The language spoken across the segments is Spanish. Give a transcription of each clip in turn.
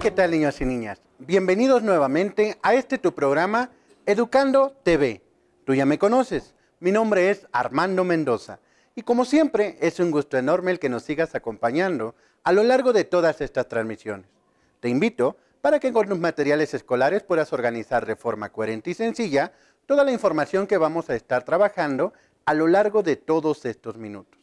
¿qué tal niños y niñas? Bienvenidos nuevamente a este tu programa Educando TV. Tú ya me conoces, mi nombre es Armando Mendoza y como siempre es un gusto enorme el que nos sigas acompañando a lo largo de todas estas transmisiones. Te invito para que con los materiales escolares puedas organizar de forma coherente y sencilla toda la información que vamos a estar trabajando a lo largo de todos estos minutos.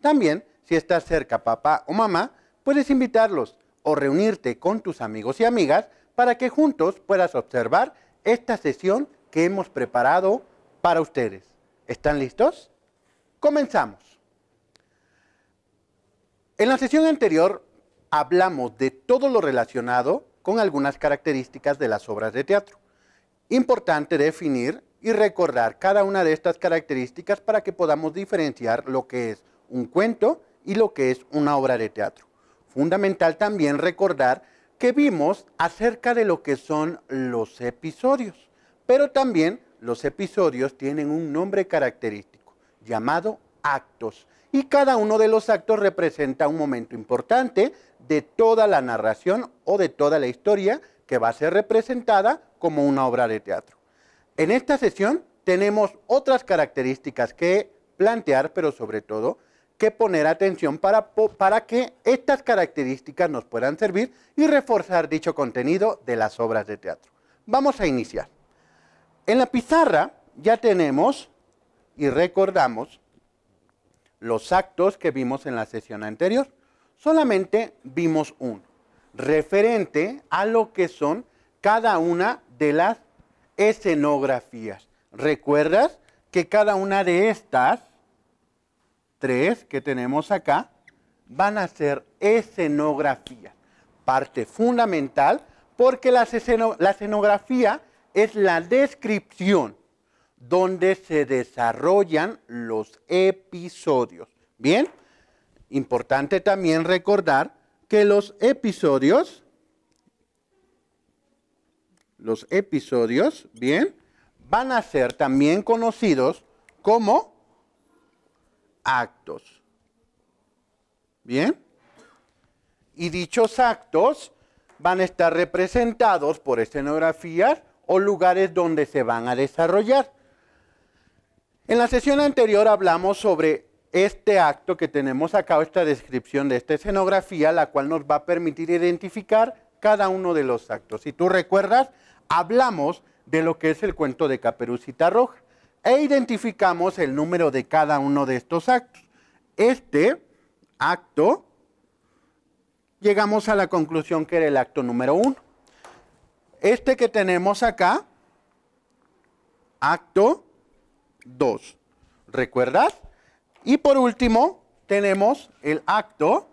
También, si estás cerca papá o mamá, puedes invitarlos o reunirte con tus amigos y amigas para que juntos puedas observar esta sesión que hemos preparado para ustedes. ¿Están listos? Comenzamos. En la sesión anterior hablamos de todo lo relacionado con algunas características de las obras de teatro. Importante definir y recordar cada una de estas características para que podamos diferenciar lo que es un cuento y lo que es una obra de teatro fundamental también recordar que vimos acerca de lo que son los episodios, pero también los episodios tienen un nombre característico llamado actos y cada uno de los actos representa un momento importante de toda la narración o de toda la historia que va a ser representada como una obra de teatro. En esta sesión tenemos otras características que plantear, pero sobre todo que poner atención para, para que estas características nos puedan servir y reforzar dicho contenido de las obras de teatro. Vamos a iniciar. En la pizarra ya tenemos y recordamos los actos que vimos en la sesión anterior. Solamente vimos uno, referente a lo que son cada una de las escenografías. ¿Recuerdas que cada una de estas tres que tenemos acá van a ser escenografía, parte fundamental, porque la, la escenografía es la descripción donde se desarrollan los episodios. Bien, importante también recordar que los episodios, los episodios, bien, van a ser también conocidos como actos. ¿Bien? Y dichos actos van a estar representados por escenografías o lugares donde se van a desarrollar. En la sesión anterior hablamos sobre este acto que tenemos acá, esta descripción de esta escenografía, la cual nos va a permitir identificar cada uno de los actos. Si tú recuerdas, hablamos de lo que es el cuento de Caperucita Roja e identificamos el número de cada uno de estos actos. Este acto, llegamos a la conclusión que era el acto número uno. Este que tenemos acá, acto 2. ¿Recuerdas? Y por último, tenemos el acto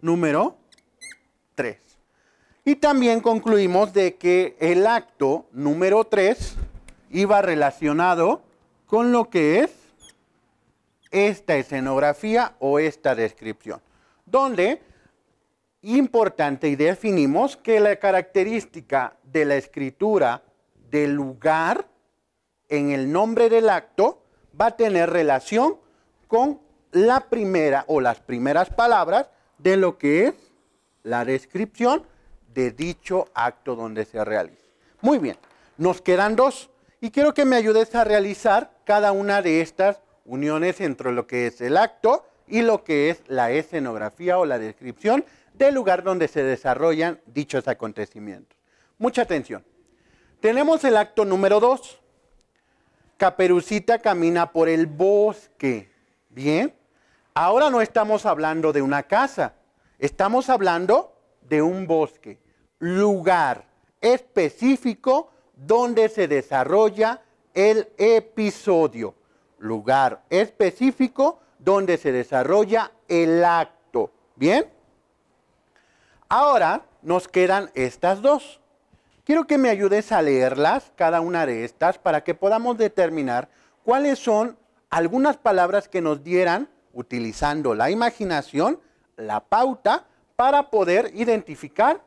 número 3. Y también concluimos de que el acto número 3 iba relacionado con lo que es esta escenografía o esta descripción, donde importante y definimos que la característica de la escritura del lugar en el nombre del acto va a tener relación con la primera o las primeras palabras de lo que es la descripción de dicho acto donde se realiza. Muy bien, nos quedan dos. Y quiero que me ayudes a realizar cada una de estas uniones entre lo que es el acto y lo que es la escenografía o la descripción del lugar donde se desarrollan dichos acontecimientos. Mucha atención. Tenemos el acto número 2. Caperucita camina por el bosque. Bien. Ahora no estamos hablando de una casa, estamos hablando de un bosque, lugar específico donde se desarrolla el episodio, lugar específico donde se desarrolla el acto. ¿Bien? Ahora nos quedan estas dos. Quiero que me ayudes a leerlas, cada una de estas, para que podamos determinar cuáles son algunas palabras que nos dieran, utilizando la imaginación, la pauta, para poder identificar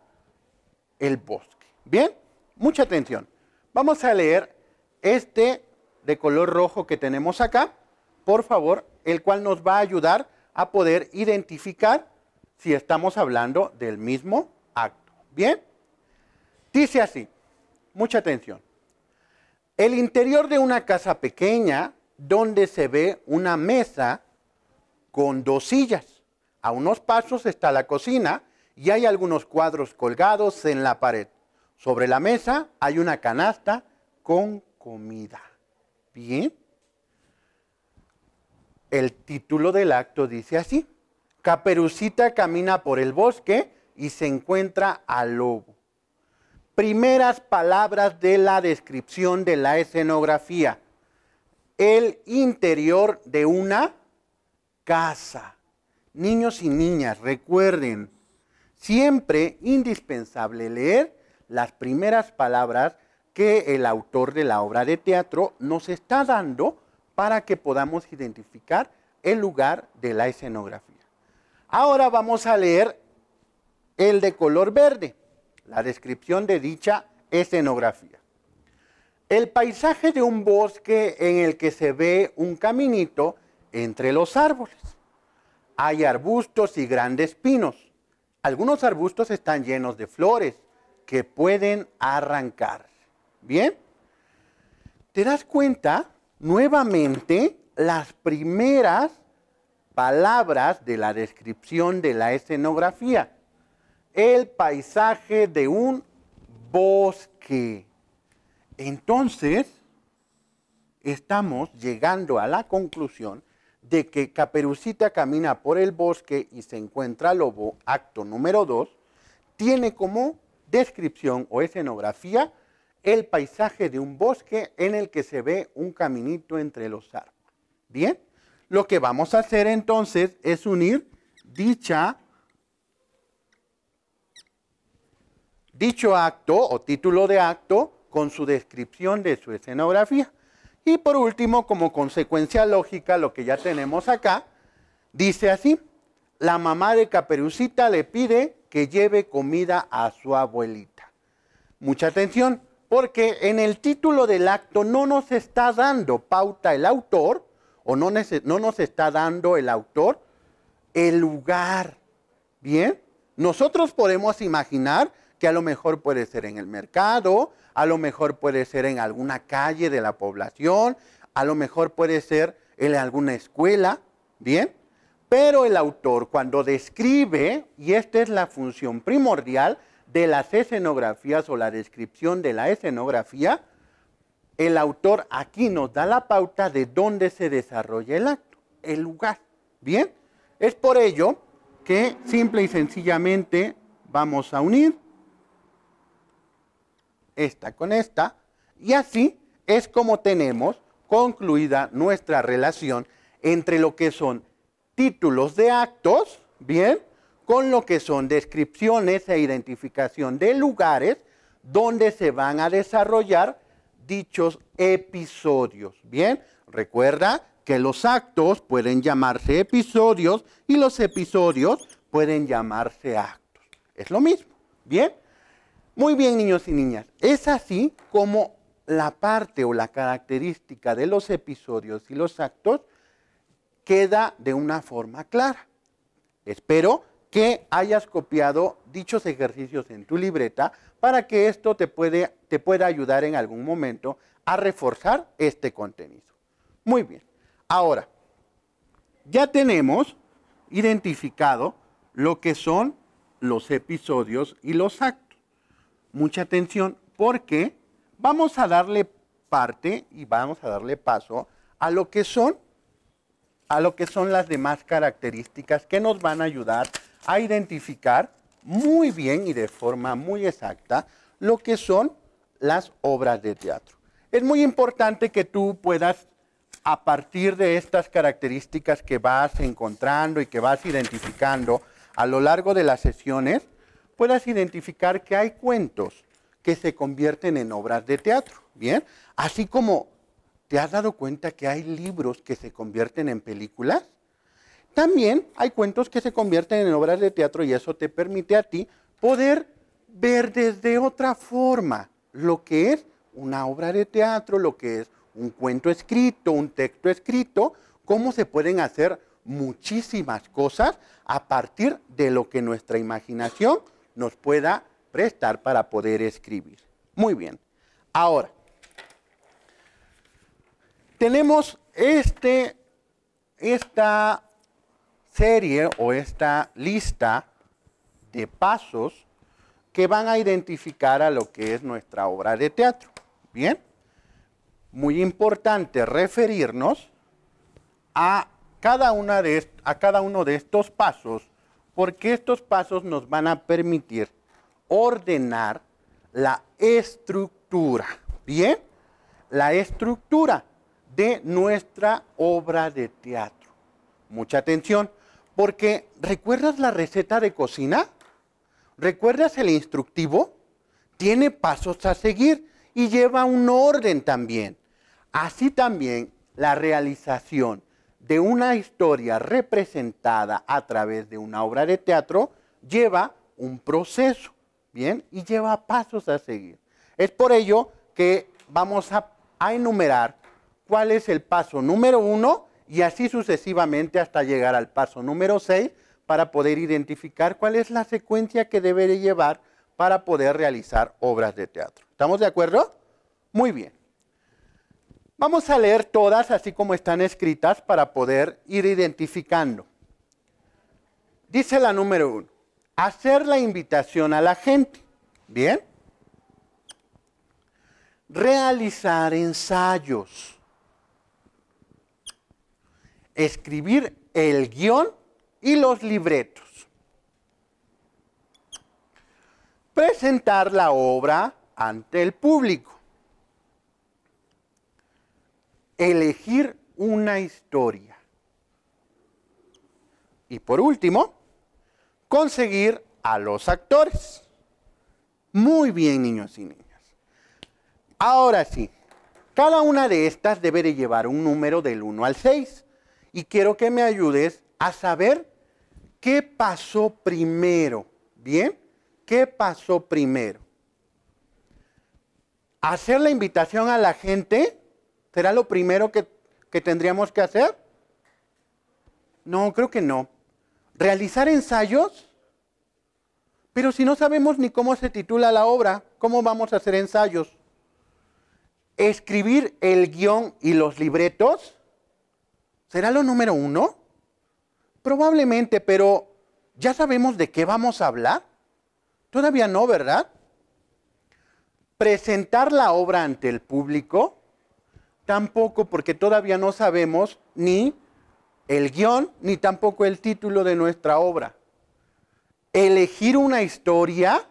el bosque. ¿Bien? Mucha atención. Vamos a leer este de color rojo que tenemos acá, por favor, el cual nos va a ayudar a poder identificar si estamos hablando del mismo acto. ¿Bien? Dice así, mucha atención. El interior de una casa pequeña donde se ve una mesa con dos sillas. A unos pasos está la cocina y hay algunos cuadros colgados en la pared. Sobre la mesa hay una canasta con comida. Bien. El título del acto dice así. Caperucita camina por el bosque y se encuentra al lobo. Primeras palabras de la descripción de la escenografía. El interior de una casa. Niños y niñas, recuerden, siempre indispensable leer las primeras palabras que el autor de la obra de teatro nos está dando para que podamos identificar el lugar de la escenografía. Ahora vamos a leer el de color verde, la descripción de dicha escenografía. El paisaje de un bosque en el que se ve un caminito entre los árboles. Hay arbustos y grandes pinos. Algunos arbustos están llenos de flores, que pueden arrancar. ¿Bien? ¿Te das cuenta? Nuevamente, las primeras palabras de la descripción de la escenografía. El paisaje de un bosque. Entonces, estamos llegando a la conclusión de que Caperucita camina por el bosque y se encuentra al lobo, acto número 2, tiene como descripción o escenografía el paisaje de un bosque en el que se ve un caminito entre los árboles. Bien, lo que vamos a hacer entonces es unir dicha, dicho acto o título de acto con su descripción de su escenografía. Y por último, como consecuencia lógica, lo que ya tenemos acá, dice así, la mamá de Caperucita le pide que lleve comida a su abuelita. Mucha atención, porque en el título del acto no nos está dando pauta el autor, o no, no nos está dando el autor, el lugar. Bien, nosotros podemos imaginar que a lo mejor puede ser en el mercado, a lo mejor puede ser en alguna calle de la población, a lo mejor puede ser en alguna escuela, ¿bien? Pero el autor cuando describe, y esta es la función primordial de las escenografías o la descripción de la escenografía, el autor aquí nos da la pauta de dónde se desarrolla el acto, el lugar. Bien, es por ello que simple y sencillamente vamos a unir esta con esta y así es como tenemos concluida nuestra relación entre lo que son títulos de actos, ¿bien? Con lo que son descripciones e identificación de lugares donde se van a desarrollar dichos episodios, ¿bien? Recuerda que los actos pueden llamarse episodios y los episodios pueden llamarse actos. Es lo mismo, ¿bien? Muy bien, niños y niñas. Es así como la parte o la característica de los episodios y los actos queda de una forma clara. Espero que hayas copiado dichos ejercicios en tu libreta para que esto te, puede, te pueda ayudar en algún momento a reforzar este contenido. Muy bien. Ahora, ya tenemos identificado lo que son los episodios y los actos. Mucha atención porque vamos a darle parte y vamos a darle paso a lo que son a lo que son las demás características que nos van a ayudar a identificar muy bien y de forma muy exacta lo que son las obras de teatro. Es muy importante que tú puedas, a partir de estas características que vas encontrando y que vas identificando a lo largo de las sesiones, puedas identificar que hay cuentos que se convierten en obras de teatro, ¿bien? Así como ¿Te has dado cuenta que hay libros que se convierten en películas? También hay cuentos que se convierten en obras de teatro y eso te permite a ti poder ver desde otra forma lo que es una obra de teatro, lo que es un cuento escrito, un texto escrito, cómo se pueden hacer muchísimas cosas a partir de lo que nuestra imaginación nos pueda prestar para poder escribir. Muy bien. Ahora, tenemos este, esta serie o esta lista de pasos que van a identificar a lo que es nuestra obra de teatro. Bien, muy importante referirnos a cada, una de, a cada uno de estos pasos porque estos pasos nos van a permitir ordenar la estructura. Bien, la estructura de nuestra obra de teatro. Mucha atención, porque ¿recuerdas la receta de cocina? ¿Recuerdas el instructivo? Tiene pasos a seguir y lleva un orden también. Así también la realización de una historia representada a través de una obra de teatro lleva un proceso, ¿bien? Y lleva pasos a seguir. Es por ello que vamos a, enumerar cuál es el paso número uno y así sucesivamente hasta llegar al paso número seis para poder identificar cuál es la secuencia que debe llevar para poder realizar obras de teatro. ¿Estamos de acuerdo? Muy bien. Vamos a leer todas así como están escritas para poder ir identificando. Dice la número uno, hacer la invitación a la gente. Bien. Realizar ensayos escribir el guión y los libretos. Presentar la obra ante el público. Elegir una historia. Y por último, conseguir a los actores. Muy bien, niños y niñas. Ahora sí, cada una de estas debe de llevar un número del 1 al 6 y quiero que me ayudes a saber qué pasó primero. ¿Bien? ¿Qué pasó primero? Hacer la invitación a la gente será lo primero que, que tendríamos que hacer. No, creo que no. Realizar ensayos. Pero si no sabemos ni cómo se titula la obra, ¿cómo vamos a hacer ensayos? Escribir el guión y los libretos. ¿Será lo número uno? Probablemente, pero ¿ya sabemos de qué vamos a hablar? Todavía no, ¿verdad? Presentar la obra ante el público, tampoco porque todavía no sabemos ni el guión, ni tampoco el título de nuestra obra. Elegir una historia.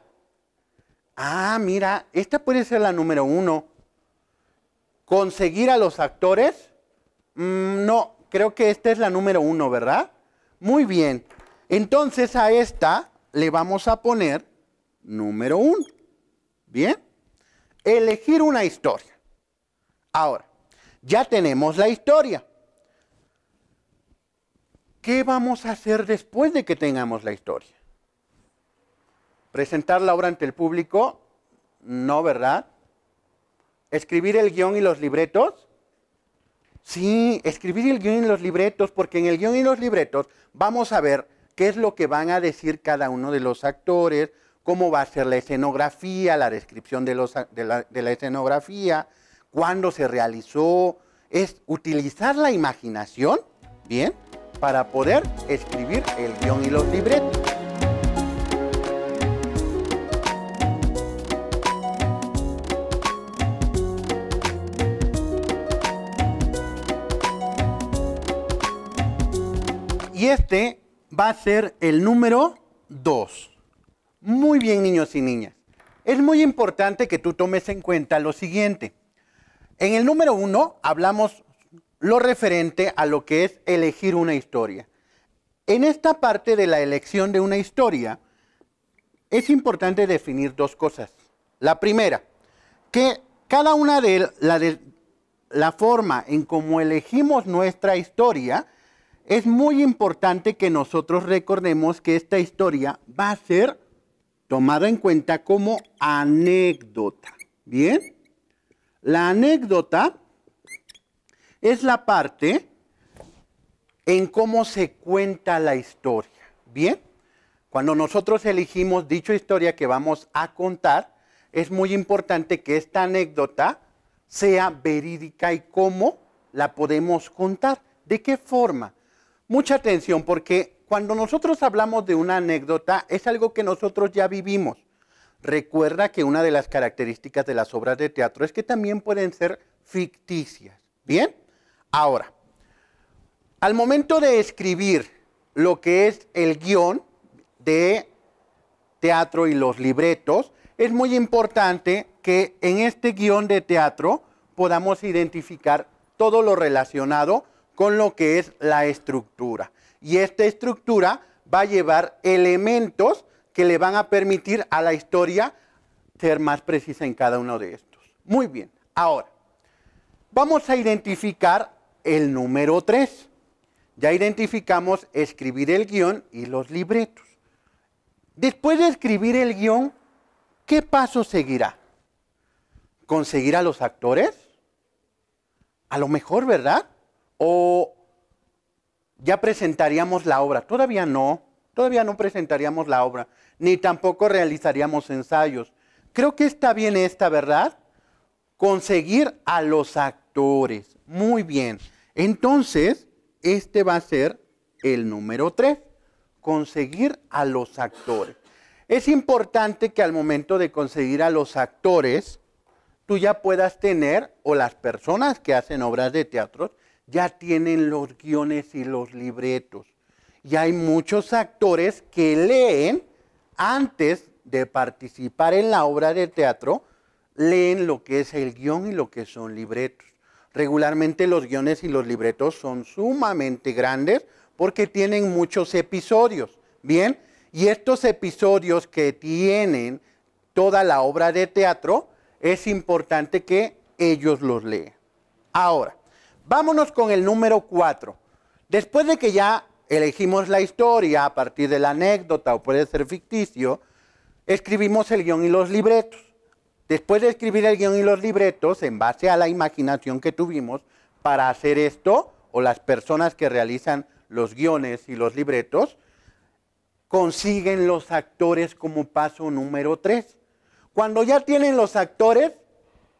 Ah, mira, esta puede ser la número uno. Conseguir a los actores. Mm, no, Creo que esta es la número uno, ¿verdad? Muy bien. Entonces a esta le vamos a poner número uno. ¿Bien? Elegir una historia. Ahora, ya tenemos la historia. ¿Qué vamos a hacer después de que tengamos la historia? Presentar la obra ante el público, no, ¿verdad? Escribir el guión y los libretos, Sí, escribir el guión y los libretos, porque en el guión y los libretos vamos a ver qué es lo que van a decir cada uno de los actores, cómo va a ser la escenografía, la descripción de, la, la, escenografía, cuándo se realizó. Es utilizar la imaginación, ¿bien? Para poder escribir el guión y los libretos. Y este va a ser el número 2. Muy bien, niños y niñas. Es muy importante que tú tomes en cuenta lo siguiente. En el número 1 hablamos lo referente a lo que es elegir una historia. En esta parte de la elección de una historia, es importante definir dos cosas. La primera, que cada una de la, de la forma en cómo elegimos nuestra historia es muy importante que nosotros recordemos que esta historia va a ser tomada en cuenta como anécdota. ¿Bien? La anécdota es la parte en cómo se cuenta la historia. ¿Bien? Cuando nosotros elegimos dicha historia que vamos a contar, es muy importante que esta anécdota sea verídica y cómo la podemos contar. ¿De qué forma? mucha atención porque cuando nosotros hablamos de una anécdota es algo que nosotros ya vivimos. Recuerda que una de las características de las obras de teatro es que también pueden ser ficticias. ¿Bien? Ahora, al momento de escribir lo que es el guión de teatro y los libretos, es muy importante que en este guión de teatro podamos identificar todo lo relacionado con lo que es la estructura. Y esta estructura va a llevar elementos que le van a permitir a la historia ser más precisa en cada uno de estos. Muy bien, ahora vamos a identificar el número 3. Ya identificamos escribir el guión y los libretos. Después de escribir el guión, ¿qué paso seguirá? ¿Conseguir a los actores? A lo mejor, ¿verdad? o ya presentaríamos la obra. Todavía no, todavía no presentaríamos la obra, ni tampoco realizaríamos ensayos. Creo que está bien esta, ¿verdad? Conseguir a los actores. Muy bien. Entonces, este va a ser el número tres, conseguir a los actores. Es importante que al momento de conseguir a los actores, tú ya puedas tener, o las personas que hacen obras de teatro, ya tienen los guiones y los libretos. Y hay muchos actores que leen antes de participar en la obra de teatro, leen lo que es el guión y lo que son libretos. Regularmente los guiones y los libretos son sumamente grandes porque tienen muchos episodios. Bien, y estos episodios que tienen toda la obra de teatro, es importante que ellos los lean. Ahora, Vámonos con el número 4. Después de que ya elegimos la historia a partir de la anécdota o puede ser ficticio, escribimos el guión y los libretos. Después de escribir el guión y los libretos, en base a la imaginación que tuvimos para hacer esto, o las personas que realizan los guiones y los libretos, consiguen los actores como paso número 3. Cuando ya tienen los actores,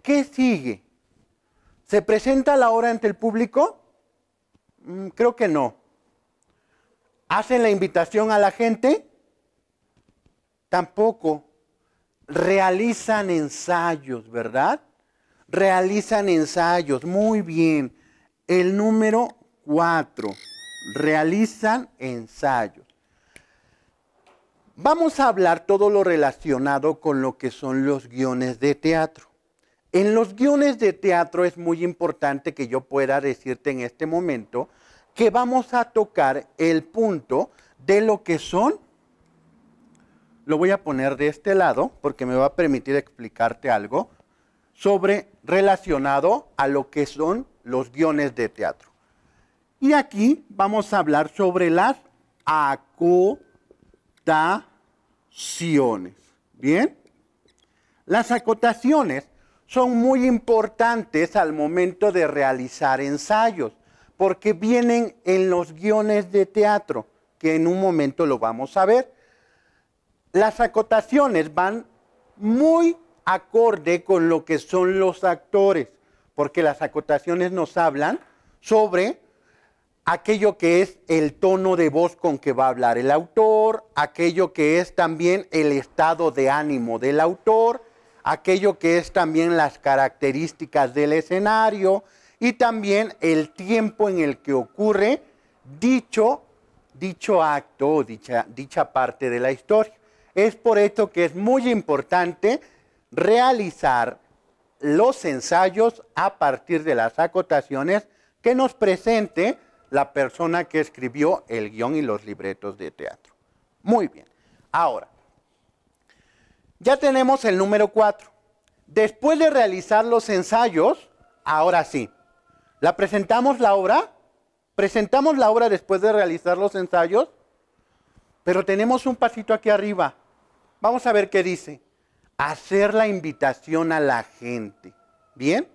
¿qué sigue? ¿Se presenta la obra ante el público? Mm, creo que no. ¿Hacen la invitación a la gente? Tampoco. Realizan ensayos, ¿verdad? Realizan ensayos. Muy bien. El número cuatro. Realizan ensayos. Vamos a hablar todo lo relacionado con lo que son los guiones de teatro. En los guiones de teatro es muy importante que yo pueda decirte en este momento que vamos a tocar el punto de lo que son lo voy a poner de este lado porque me va a permitir explicarte algo sobre relacionado a lo que son los guiones de teatro. Y aquí vamos a hablar sobre las acotaciones. ¿Bien? Las acotaciones son muy importantes al momento de realizar ensayos, porque vienen en los guiones de teatro, que en un momento lo vamos a ver. Las acotaciones van muy acorde con lo que son los actores, porque las acotaciones nos hablan sobre aquello que es el tono de voz con que va a hablar el autor, aquello que es también el estado de ánimo del autor, aquello que es también las características del escenario y también el tiempo en el que ocurre dicho, dicho acto o dicha, dicha parte de la historia. Es por esto que es muy importante realizar los ensayos a partir de las acotaciones que nos presente la persona que escribió el guión y los libretos de teatro. Muy bien. Ahora, ya tenemos el número 4. Después de realizar los ensayos, ahora sí, la presentamos la obra, presentamos la obra después de realizar los ensayos, pero tenemos un pasito aquí arriba. Vamos a ver qué dice. Hacer la invitación a la gente. ¿Bien?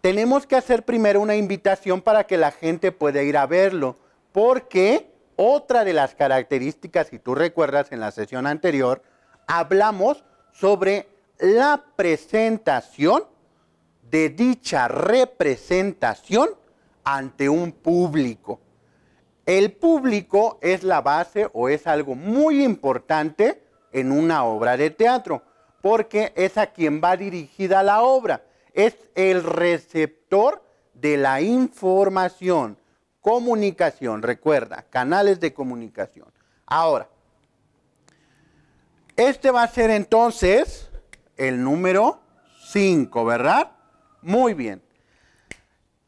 Tenemos que hacer primero una invitación para que la gente pueda ir a verlo, porque otra de las características, si tú recuerdas en la sesión anterior, hablamos sobre la presentación de dicha representación ante un público. El público es la base o es algo muy importante en una obra de teatro, porque es a quien va dirigida la obra. Es el receptor de la información, comunicación, recuerda, canales de comunicación. Ahora, este va a ser entonces el número 5, ¿verdad? Muy bien.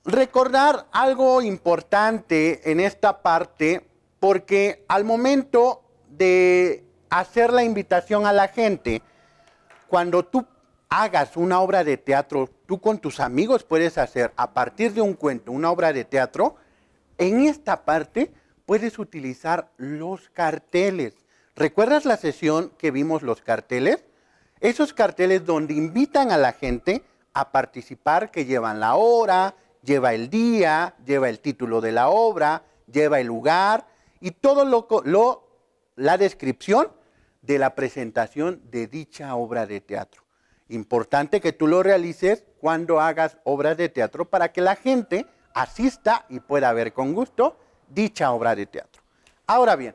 Recordar algo importante en esta parte, porque al momento de hacer la invitación a la gente, cuando tú hagas una obra de teatro, tú con tus amigos puedes hacer a partir de un cuento una obra de teatro, en esta parte puedes utilizar los carteles. ¿Recuerdas la sesión que vimos los carteles? Esos carteles donde invitan a la gente a participar, que llevan la hora, lleva el día, lleva el título de la obra, lleva el lugar y todo lo, lo la descripción de la presentación de dicha obra de teatro. Importante que tú lo realices cuando hagas obras de teatro para que la gente asista y pueda ver con gusto dicha obra de teatro. Ahora bien,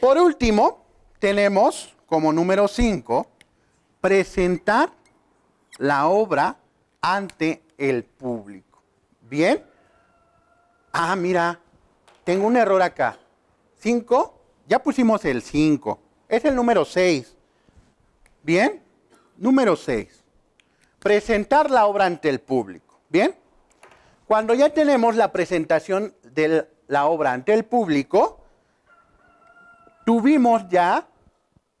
por último, tenemos como número 5, presentar la obra ante el público. ¿Bien? Ah, mira, tengo un error acá. 5, ya pusimos el 5. Es el número 6. ¿Bien? Número 6. Presentar la obra ante el público. ¿Bien? Cuando ya tenemos la presentación de la obra ante el público, Tuvimos ya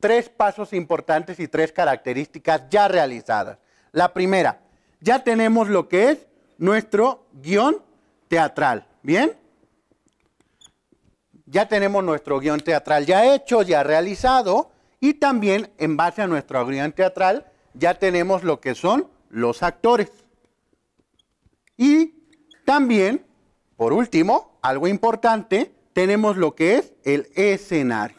tres pasos importantes y tres características ya realizadas. La primera, ya tenemos lo que es nuestro guión teatral. ¿Bien? Ya tenemos nuestro guión teatral ya hecho, ya realizado, y también en base a nuestro guión teatral ya tenemos lo que son los actores. Y también, por último, algo importante, tenemos lo que es el escenario.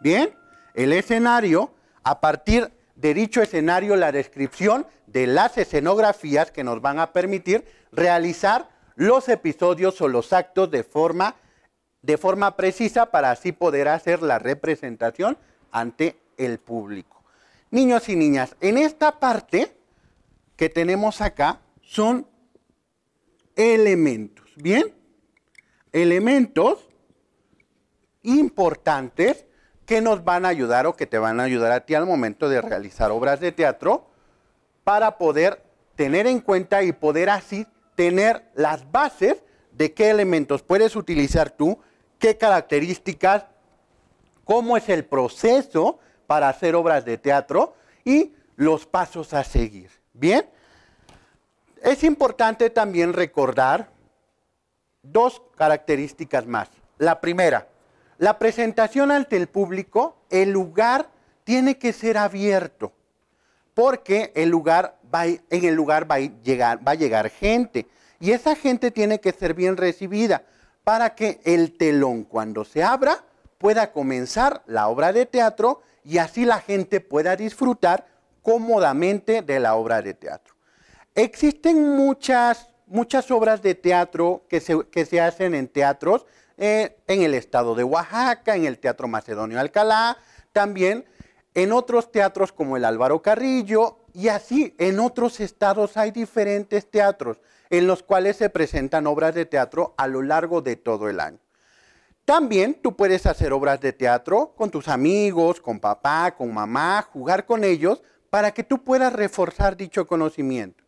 Bien, el escenario, a partir de dicho escenario, la descripción de las escenografías que nos van a permitir realizar los episodios o los actos de forma, de forma precisa para así poder hacer la representación ante el público. Niños y niñas, en esta parte que tenemos acá son elementos, ¿bien? Elementos importantes que nos van a ayudar o que te van a ayudar a ti al momento de realizar obras de teatro para poder tener en cuenta y poder así tener las bases de qué elementos puedes utilizar tú, qué características, cómo es el proceso para hacer obras de teatro y los pasos a seguir. Bien, es importante también recordar dos características más. La primera, la presentación ante el público, el lugar tiene que ser abierto, porque en el lugar va a, llegar, va a llegar gente y esa gente tiene que ser bien recibida para que el telón cuando se abra pueda comenzar la obra de teatro y así la gente pueda disfrutar cómodamente de la obra de teatro. Existen muchas, muchas obras de teatro que se, que se hacen en teatros eh, en el estado de Oaxaca, en el Teatro Macedonio Alcalá, también en otros teatros como el Álvaro Carrillo y así en otros estados hay diferentes teatros en los cuales se presentan obras de teatro a lo largo de todo el año. También tú puedes hacer obras de teatro con tus amigos, con papá, con mamá, jugar con ellos para que tú puedas reforzar dicho conocimiento.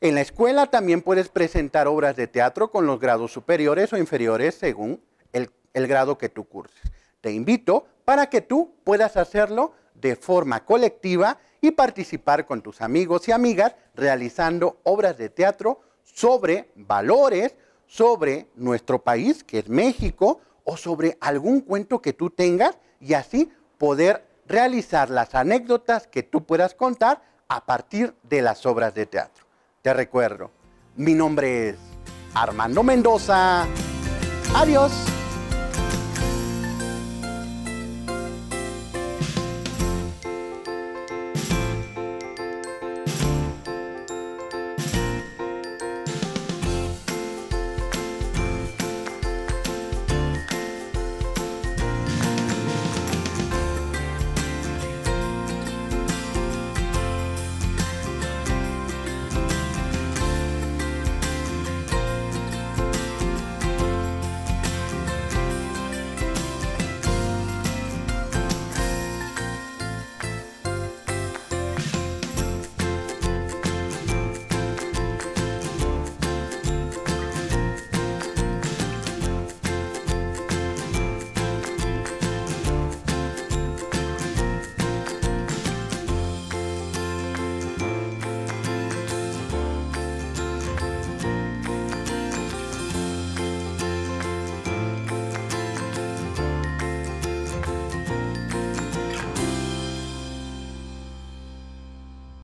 En la escuela también puedes presentar obras de teatro con los grados superiores o inferiores según el, grado que tú curses. Te invito para que tú puedas hacerlo de forma colectiva y participar con tus amigos y amigas realizando obras de teatro sobre valores, sobre nuestro país, que es México, o sobre algún cuento que tú tengas y así poder realizar las anécdotas que tú puedas contar a partir de las obras de teatro te recuerdo, mi nombre es Armando Mendoza. Adiós.